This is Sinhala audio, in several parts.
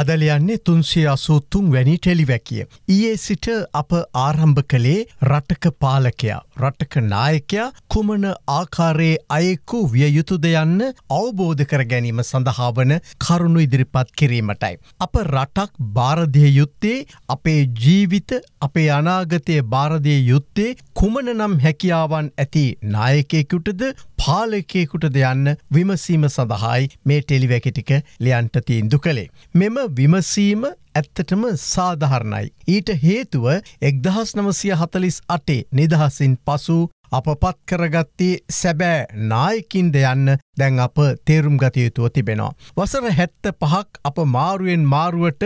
අදලයන්නේ තුන්සේ අසූත්තුන් වැනි ටෙලිවැකිය. ඊයේ සිට අප ආරම්භ කළේ රටක පාලකයා. රටක නායකයා කුමන ආකාරයේ අයෙකු විය යුතුද යන්න අවබෝධ කර ගැනීම සඳහා වන කරුණු ඉදිරිපත් කිරීමටයි. අප රටක් භාරධය යුත්තේ අපේ ජීවිත අපේ අනාගතය භාරධය යුත්තේ කුමන නම් හැකියාවන් ඇති නායකයකුටද පාලකයෙකුට දෙයන්න විමසීම සඳහායි මේ ටෙලිවැකටික ලියන්ට තීන්දු කළේ. මෙම විමසීම ඇත්තටම සාධහරණයි. ඊට හේතුව එක්දහස් නමසය හතලිස් අටේ නිදහසින් පසු අප පත් කරගත්තේ සැබෑ නායකින්ද යන්න දැන් අප තේරුම් ගතයුතුව තිබෙනවා. වසර හැත්ත පහක් අප මාරුවෙන් මාරුවට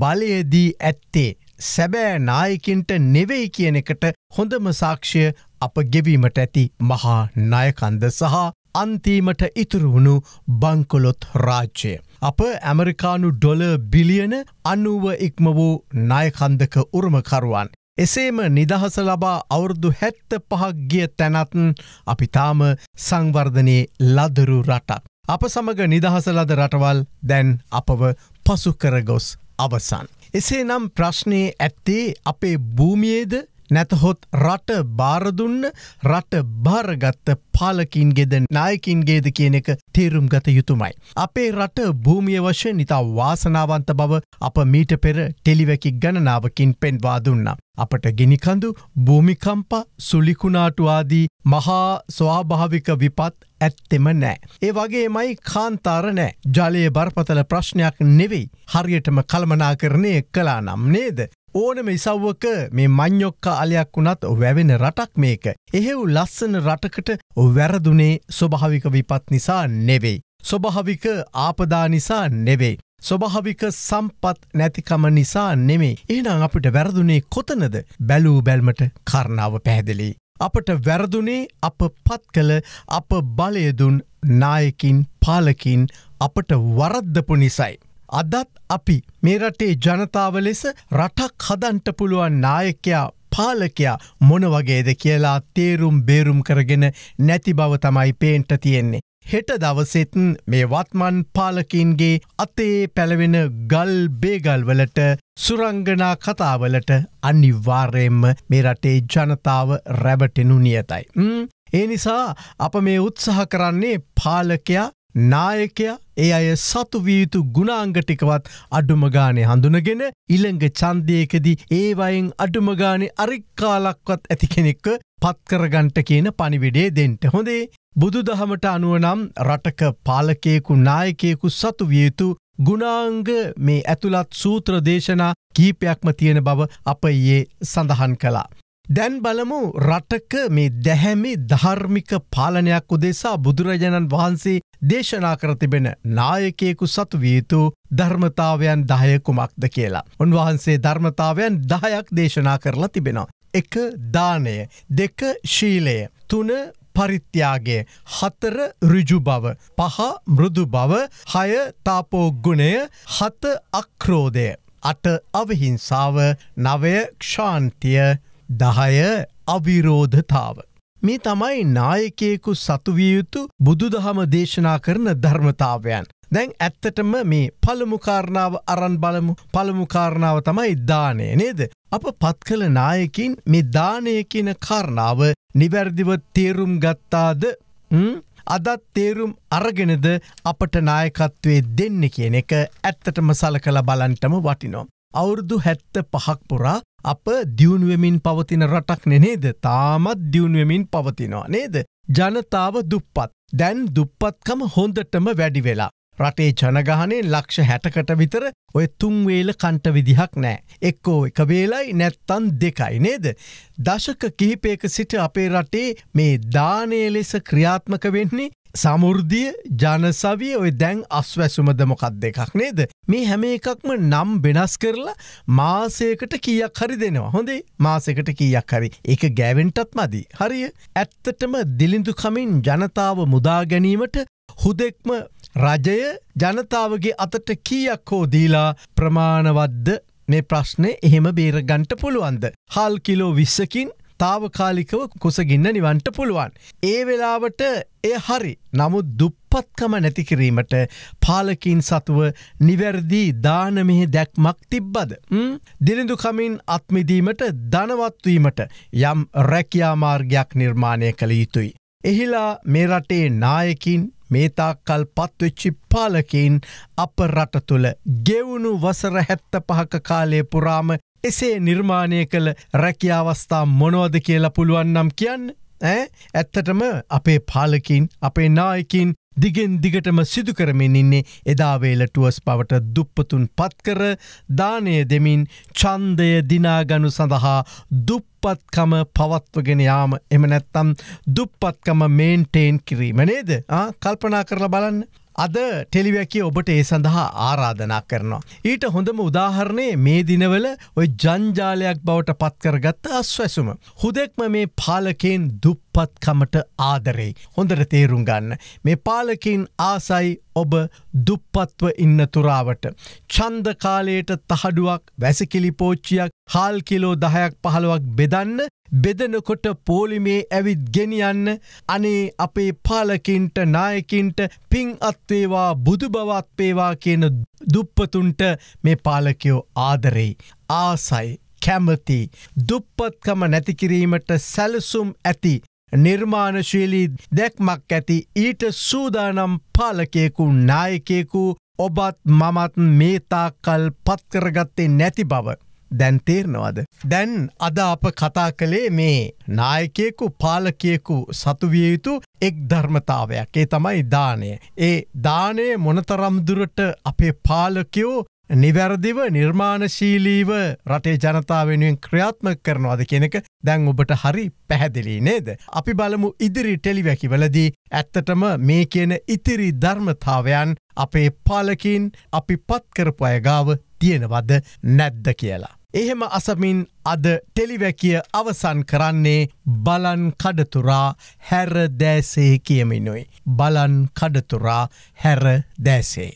බලයේදී ඇත්තේ සැබෑ නායකින්ට නෙවෙයි කියන එකට හොඳම සාක්ෂය අප ගෙවීමට ඇති මහා නයකන්ද සහ අන්තීමට ඉතුරුවුණු බංකොලොත් රාජ්‍යය. අප ඇමරිකානු ඩොල බිලියන අනුව ඉක්ම වූ නයකන්දක උරුමකරුවන්. එසේම නිදහස ලබා අවුරුදු හැත්ත පහක් ගිය තැනත්න් අපිතාම සංවර්ධනයේ ලදරු රටක්. අප සමග නිදහස ලද රටවල් දැන් අපව පසුකරගොස් අවසන්. එසේනම් ප්‍රශ්නය ඇත්තේ අපේ භූමියේද නැතහොත් රට බාරදුන්න රට භාරගත්ත පාලකින් ගෙද නායකින් ගේද කියන එක තේරුම් ගත යුතුමයි. අපේ රට භූමිය වශයෙන් නිතා වාසනාවන්ත බව අප මීට පෙර ටෙලිවැකි ගණනාවකින් පෙන්වා දුන්නා. අපට ගිනිකඳු භූමිකම්පා සුලිකුණාටුවාදී මහා ස්වාභාවික විපත් ඇත්තෙම නෑ. ඒ වගේ මයි කාන්තාර නෑ ජලය බරපතල ප්‍රශ්නයක් නෙවෙයි හරියටම කල්මනා කරණය කලා නම් නේද. ඕනම ඉසව්වක මේ මං්ඥොක්කා අලයක් වුණත් වැවෙන රටක් මේක. එහෙව් ලස්සන රටකට වැරදුනේ ස්වභාවික විපත් නිසා නෙවෙයි. ස්වභාවික ආපදා නිසා නෙවෙයි. ස්වභාවික සම්පත් නැතිකම නිසා නෙමේ එහනම් අපිට වැරදුනේ කොතනද බැලූ බැල්මට කරණාව පැහැදිලි. අපට වැරදුනේ අප පත් කළ අප බලයදුන් නායකින් පාලකින් අපට වරද්දපු නිසයි. අදත් අපි මේ රටේ ජනතාව ලෙස රටක් හදන්ට පුළුවන් නායකයා පාලකයා මොන වගේද කියලා තේරුම් බේරුම් කරගෙන නැති බව තමයි පේන්ට තියෙන්නේ. හෙට දවසෙත් මේ වත්මන් පාලකින්ගේ අතේ පැළවෙන ගල් බේගල්වලට සුරංගනා කතාවලට අනිවාර්යෙන්ම මේ රටේ ජනතාව රැබටෙනු නියතයි. ඒ නිසා අප මේ උත්සහ කරන්නේ පාලකයා නායකයා ඒ අය සතු වියයුතු ගුණාංගටිකවත් අඩුමගානය හඳුනගෙන ඉළඟ චන්දයකදී ඒවයින් අඩුමගානෙ අරික්කාලක්වත් ඇති කෙනෙක්ක පත්කරගන්ට කියන පනිවිඩේ දෙන්ට හොඳේ බුදු දහමට අනුව නම් රටක පාලකයෙකු නායකයෙකු සතු වියයුතු ගුණාංග මේ ඇතුළත් සූත්‍ර දේශනා කීපයක්ම තියෙන බව අප යේ සඳහන් කලා. දැන් බලමු රටක මේ දැහැමි ධර්මික පාලනයක් උදෙසා බුදුරජාණන් වහන්සේ දේශනා කර තිබෙන නායකයෙකු සතු වියයුතු ධර්මතාවයන් දහයකුමක්ද කියලා. උන්වහන්සේ ධර්මතාවයන් දහයක් දේශනා කරලා තිබෙනවා. එක දානය දෙක ශීලය තුන පරිත්‍යාගේ හතර රුජු බව පහ මෘදු බව හය තාපෝ ගුණය හත අක්‍රෝධය අට අවහිංසාව නවය ක්ෂාන්තිය දහය අවිරෝධතාව. මේ තමයි නායකයෙකු සතුවිය යුතු බුදුදහම දේශනා කරන ධර්මතාවයන්. දැන් ඇත්තටම මේ පළමුකාරණාව අරන් බලමු පළමුකාරණාව තමයි දානය නේද. අප පත්කළ නායකින් මේ දානය කියන කාරණාව නිවැරදිව තේරුම් ගත්තාද අදත් තේරුම් අරගෙනද අපට නායකත්වේ දෙන්න කියන එක ඇත්තටම සලකළ බලන්ටම වටිනෝ. අවුරුදු හැත්ත පහක් පුරා අප දියුණුවමින් පවතින රටක් නෙනේද තාමත් දියුණුවමින් පවතිනවා නේද. ජනතාව දුප්පත් දැන් දුප්පත්කම හොඳටම වැඩි වෙලා. රටේ ජනගහනේ ලක්ෂ හැටකට විතර ඔය තුන්වේල කණ්ට විදිහක් නෑ. එක්කෝ එක වේලයි නැත්තන් දෙකයි නේද. දශක කිහිපයක සිට අපේ රටේ මේ දානය ලෙස ක්‍රියාත්මක වෙන්නේ සමුෘද්ධිය ජනසවිය ඔය දැන් අස්වැසුමද මොකක් දෙකක් නේද. මේ හැම එකක්ම නම් වෙනස් කරලා මාසයකට කියක් හරි දෙනවා. හොඳේ මාසකට කියක් හරි එක ගෑවෙන්ටත් මදී. හරිය ඇත්තටම දිලිඳුකමින් ජනතාව මුදාගැනීමට හුදෙක්ම රජය ජනතාවගේ අතට කියක් හෝ දීලා ප්‍රමාණවද්ද මේ ප්‍රශ්නය එහෙම බේරගන්ට පුළුවන්ද. හල් කිලෝ විස්සකින් තාවකාලිකව කුසගින්න නිවන්ට පුළුවන්. ඒ වෙලාවට එය හරි නමුත් දුප්පත්කම නැතිකිරීමට පාලකින් සතුව නිවැරදිී දානමෙහි දැක්මක් තිබ්බද. දිනිදු කමින් අත්මිදීමට දනවත්වීමට යම් රැකයාමාර්ගයක් නිර්මාණය කළ යුතුයි. එහිලා මේ රටේ නායකින් මේතාකල් පත්වෙච්චි පාලකින් අප රට තුළ ගෙවුණු වසර හැත්ත පහක කාලය පුරාම එසේ නිර්මාණය කළ රැකි අවස්ථා මොනවද කියලා පුළුවන්නම් කියන්න ඇත්තටම අපේ පාලකින් අපේ නායකින් දිගෙන් දිගටම සිදුකරමින් ඉන්නේ එදාවේල ටුවස් පවට දුප්පතුන් පත්කර දානය දෙමින් චන්දය දිනාගනු සඳහා දුප්පත්කම පවත්වගෙන යාම එම නැත්තම් දුප්පත්කම මේන්ටේන් කිරීම නේද කල්පනා කරලා බලන්න අද ටෙලිවැකි ඔබට ඒ සඳහා ආරාධනා කරනවා. ඊට හොඳම උදාහරණය මේ දිනවල ඔය ජංජාලයක් බවට පත්කරගත්ත අස්වැසුම. හුදෙක්ම මේ පාලකයෙන් දුප්පත්කමට ආදරෙයි. හොඳට තේරුම් ගන්න. මේ පාලකින් ආසයි ඔබ දුප්පත්ව ඉන්න තුරාවට. චන්ද කාලයට තහඩුවක් වැසකිලි පෝච්චියක් හාල්කිලෝ දහයක් පහළුවක් බෙදන්න බෙදනකොට පෝලිමේ ඇවිත් ගෙනියන්න අනේ අපේ පාලකින්ට නායකින්ට පින් අත්වේවා බුදු බවත්පේවා කියන දුප්පතුන්ට මේ පාලකයෝ ආදරෙයි ආසයි කැමති දුප්පත්කම නැතිකිරීමට සැලසුම් ඇති නිර්මාණශීලී දැක්මක් ඇති ඊට සූදානම් පාලකයෙකු නායකයෙකු ඔබත් මමත් මේතාකල් පත්කරගත්තේ නැති බව. දැන් තේරනවාද. දැන් අද අප කතා කළේ මේ නායකයෙකු පාලකයෙකු සතුවිය යුතු එක් ධර්මතාවයක් ඒ තමයි දානය. ඒ දානය මොනතරම්දුරට අපේ පාලකයෝ නිවැරදිව නිර්මාණශීලීව රටේ ජනතාව වෙනුවෙන් ක්‍රියාත්මක කරනවාද කෙනෙක දැන් ඔබට හරි පැහැදිලි නේද. අපි බලමු ඉදිරි ටෙලිවැකිවලදී ඇත්තටම මේ කියන ඉතිරි ධර්මතාවයන් අපේ පාලකින් අපි පත්කරපු අයගාව තියෙනවද නැද්ද කියලා. එහෙම අසමින් අද ටෙලිවැකිය අවසන් කරන්නේ බලන් කඩතුරා හැර දෑසේ කියමිනුයි. බලන් කඩතුරා හැර දෑසේ.